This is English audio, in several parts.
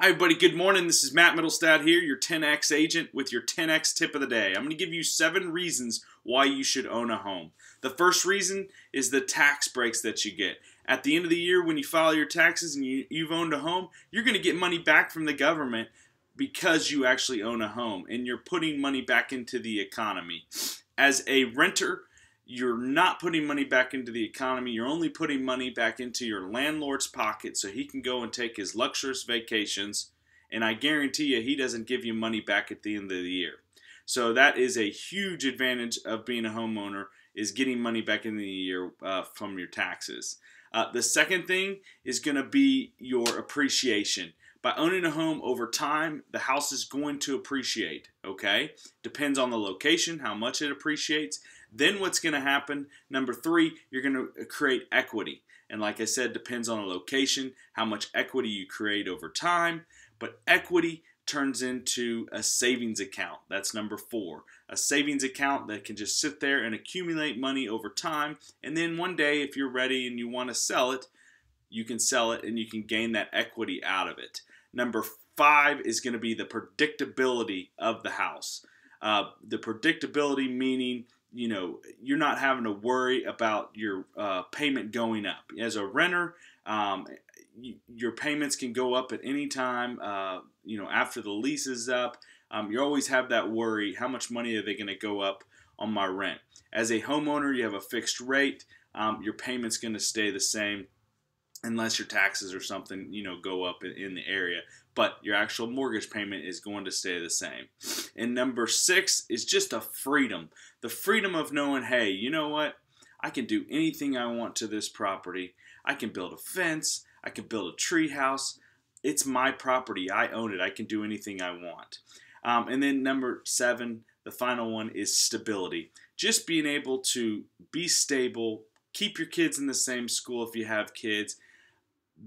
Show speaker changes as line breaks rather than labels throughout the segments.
Hi, everybody. Good morning. This is Matt Middlestad here, your 10x agent with your 10x tip of the day. I'm going to give you seven reasons why you should own a home. The first reason is the tax breaks that you get. At the end of the year, when you file your taxes and you, have owned a home, you're going to get money back from the government because you actually own a home and you're putting money back into the economy. As a renter, you're not putting money back into the economy. You're only putting money back into your landlord's pocket so he can go and take his luxurious vacations. And I guarantee you, he doesn't give you money back at the end of the year. So that is a huge advantage of being a homeowner is getting money back in the year uh, from your taxes. Uh, the second thing is going to be your appreciation. By owning a home over time, the house is going to appreciate, okay? Depends on the location, how much it appreciates. Then what's going to happen? Number three, you're going to create equity. And like I said, depends on the location, how much equity you create over time. But equity turns into a savings account. That's number four. A savings account that can just sit there and accumulate money over time. And then one day, if you're ready and you want to sell it, you can sell it and you can gain that equity out of it. Number five is going to be the predictability of the house. Uh, the predictability meaning you know you're not having to worry about your uh, payment going up as a renter um, you, your payments can go up at any time uh, you know after the lease is up um, you always have that worry how much money are they going to go up on my rent as a homeowner you have a fixed rate um, your payments going to stay the same unless your taxes or something you know go up in, the area but your actual mortgage payment is going to stay the same and number six is just a freedom the freedom of knowing hey you know what i can do anything i want to this property i can build a fence i can build a tree house it's my property i own it i can do anything i want um, and then number seven the final one is stability just being able to be stable keep your kids in the same school if you have kids,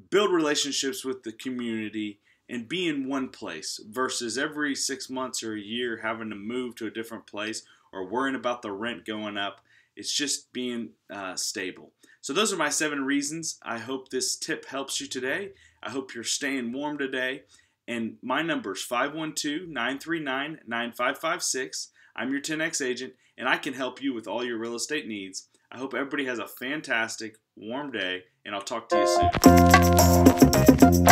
build relationships with the community, and be in one place versus every six months or a year having to move to a different place or worrying about the rent going up. It's just being uh, stable. So, those are my seven reasons. I hope this tip helps you today. I hope you're staying warm today. And my number is 512 939 9556. I'm your 10X agent, and I can help you with all your real estate needs. I hope everybody has a fantastic, warm day, and I'll talk to you soon.